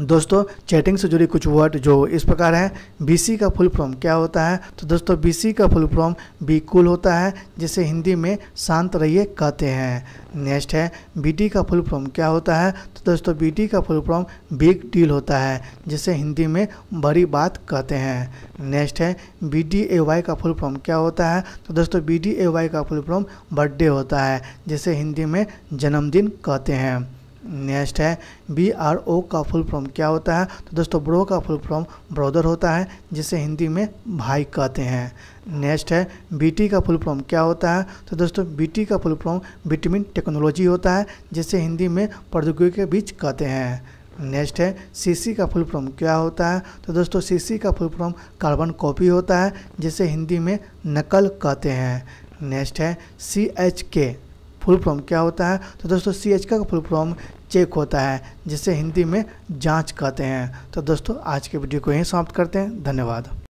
दोस्तों चैटिंग से जुड़ी कुछ वर्ड जो इस प्रकार हैं बीसी का फुल फॉर्म क्या होता है तो दोस्तों बीसी का फुल फॉर्म बी कुल होता है जिसे हिंदी में शांत रहिए कहते हैं नेक्स्ट है बीटी का फुल फॉर्म क्या होता है तो दोस्तों बीटी का फुल फॉर्म बिग डील होता है जिसे हिंदी में बड़ी बात कहते हैं नेक्स्ट है बी डी ए वाई का फुल फॉर्म क्या होता है तो दोस्तों बी डी ए वाई का फुल फॉर्म बर्थडे होता है जिसे हिंदी में जन्मदिन कहते हैं नेक्स्ट है बी आर ओ का फुल फॉर्म क्या होता है तो दोस्तों ब्रो का फुल फॉर्म ब्रोदर होता है जिसे हिंदी में भाई कहते हैं नेक्स्ट है बीटी का फुल फॉर्म क्या होता है तो दोस्तों बीटी का फुल फॉर्म विटामिन टेक्नोलॉजी होता है जिसे हिंदी में प्रौद्योगिकी के बीच कहते हैं नेक्स्ट है सीसी का फुल फॉर्म क्या होता है तो दोस्तों सीसी का फुल फॉर्म कार्बन कॉपी होता है जिसे हिंदी में नकल कहते हैं नेक्स्ट है सी एच के फुल फॉर्म क्या होता है तो दोस्तों सी एच का फुल फॉर्म चेक होता है जिसे हिंदी में जांच कहते हैं तो दोस्तों आज के वीडियो को यहीं समाप्त करते हैं धन्यवाद